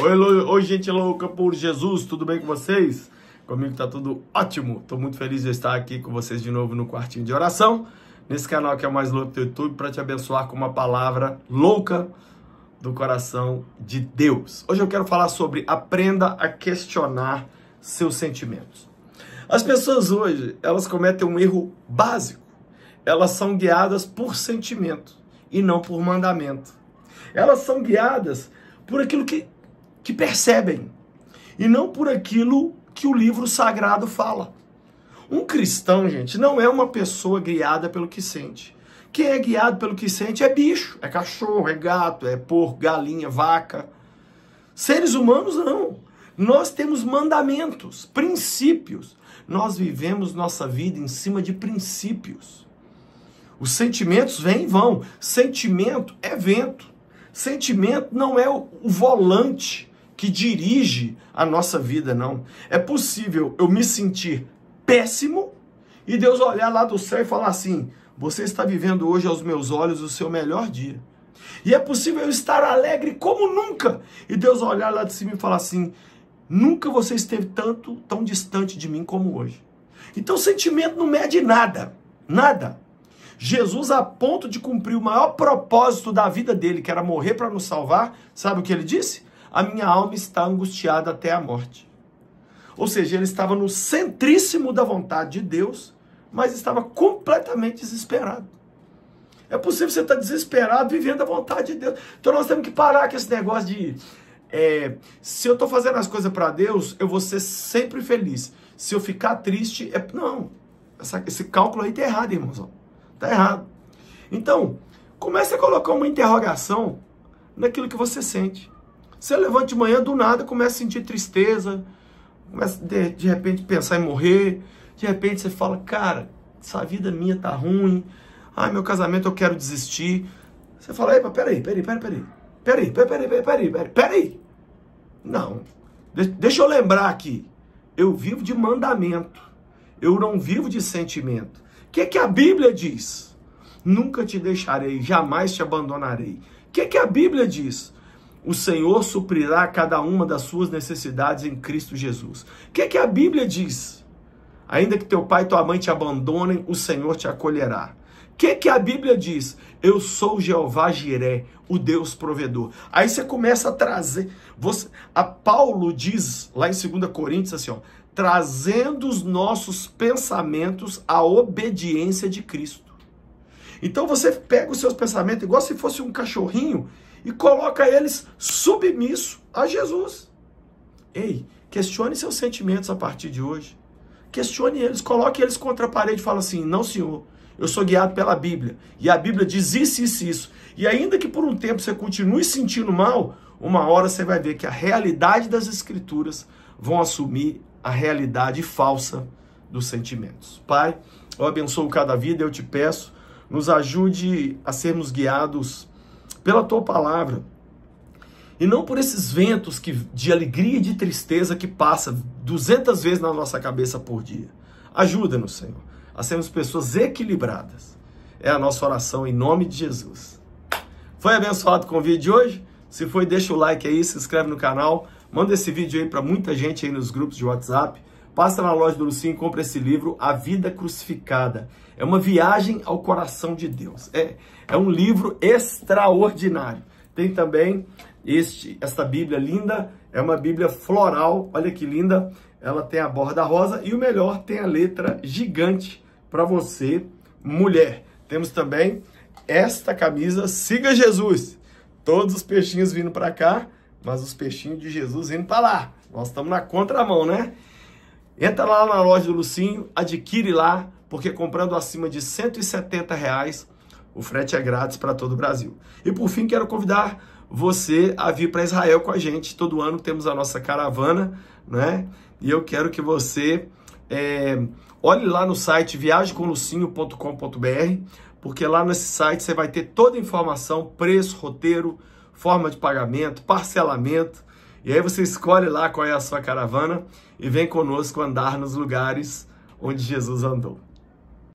Oi, oi, gente louca por Jesus, tudo bem com vocês? Comigo tá tudo ótimo. Tô muito feliz de estar aqui com vocês de novo no quartinho de oração, nesse canal que é o mais louco do YouTube para te abençoar com uma palavra louca do coração de Deus. Hoje eu quero falar sobre aprenda a questionar seus sentimentos. As pessoas hoje, elas cometem um erro básico. Elas são guiadas por sentimento e não por mandamento. Elas são guiadas por aquilo que que percebem, e não por aquilo que o livro sagrado fala. Um cristão, gente, não é uma pessoa guiada pelo que sente. Quem é guiado pelo que sente é bicho, é cachorro, é gato, é porco, galinha, vaca. Seres humanos não. Nós temos mandamentos, princípios. Nós vivemos nossa vida em cima de princípios. Os sentimentos vêm e vão. Sentimento é vento. Sentimento não é o volante que dirige a nossa vida, não. É possível eu me sentir péssimo e Deus olhar lá do céu e falar assim: Você está vivendo hoje aos meus olhos o seu melhor dia. E é possível eu estar alegre como nunca e Deus olhar lá de cima e falar assim: Nunca você esteve tanto, tão distante de mim como hoje. Então, sentimento não mede nada, nada. Jesus, a ponto de cumprir o maior propósito da vida dele, que era morrer para nos salvar, sabe o que ele disse? a minha alma está angustiada até a morte. Ou seja, ele estava no centríssimo da vontade de Deus, mas estava completamente desesperado. É possível você estar desesperado vivendo a vontade de Deus. Então nós temos que parar com esse negócio de. É, se eu estou fazendo as coisas para Deus, eu vou ser sempre feliz. Se eu ficar triste, é. Não. Essa, esse cálculo aí tá errado, irmãos. Tá errado. Então, comece a colocar uma interrogação naquilo que você sente. Você levanta de manhã, do nada começa a sentir tristeza, começa de, de repente pensar em morrer, de repente você fala, cara, essa vida minha tá ruim, ai, meu casamento eu quero desistir. Você fala, epa, peraí, peraí, peraí, peraí, peraí, peraí, peraí, peraí, peraí, peraí. Não, de deixa eu lembrar aqui, eu vivo de mandamento, eu não vivo de sentimento. O que, que a Bíblia diz? Nunca te deixarei, jamais te abandonarei. O que, que a Bíblia diz? o Senhor suprirá cada uma das suas necessidades em Cristo Jesus. O que, é que a Bíblia diz? Ainda que teu pai e tua mãe te abandonem, o Senhor te acolherá. O que, é que a Bíblia diz? Eu sou Jeová Jiré, o Deus provedor. Aí você começa a trazer. Você, a Paulo diz lá em 2 Coríntios assim: ó, trazendo os nossos pensamentos à obediência de Cristo. Então você pega os seus pensamentos, igual se fosse um cachorrinho, e coloca eles submisso a Jesus. Ei, questione seus sentimentos a partir de hoje. Questione eles, coloque eles contra a parede e fala assim: "Não, Senhor, eu sou guiado pela Bíblia. E a Bíblia diz isso, isso, isso. E ainda que por um tempo você continue sentindo mal, uma hora você vai ver que a realidade das escrituras vão assumir a realidade falsa dos sentimentos. Pai, eu abençoo cada vida, eu te peço, nos ajude a sermos guiados pela tua palavra. E não por esses ventos que, de alegria e de tristeza que passa 200 vezes na nossa cabeça por dia. Ajuda-nos, Senhor, a sermos pessoas equilibradas. É a nossa oração em nome de Jesus. Foi abençoado com o vídeo de hoje? Se foi, deixa o like aí, se inscreve no canal, manda esse vídeo aí para muita gente aí nos grupos de WhatsApp. Passa na loja do Lucinho e compra esse livro, A Vida Crucificada. É uma viagem ao coração de Deus. É, é um livro extraordinário. Tem também este, esta Bíblia linda, é uma Bíblia floral, olha que linda. Ela tem a borda rosa e o melhor, tem a letra gigante para você, mulher. Temos também esta camisa, Siga Jesus. Todos os peixinhos vindo para cá, mas os peixinhos de Jesus indo para lá. Nós estamos na contramão, né? Entra lá na loja do Lucinho, adquire lá, porque comprando acima de 170 reais, o frete é grátis para todo o Brasil. E por fim, quero convidar você a vir para Israel com a gente. Todo ano temos a nossa caravana, né? E eu quero que você é, olhe lá no site viagemcomlucinho.com.br, porque lá nesse site você vai ter toda a informação, preço, roteiro, forma de pagamento, parcelamento, e aí você escolhe lá qual é a sua caravana e vem conosco andar nos lugares onde Jesus andou.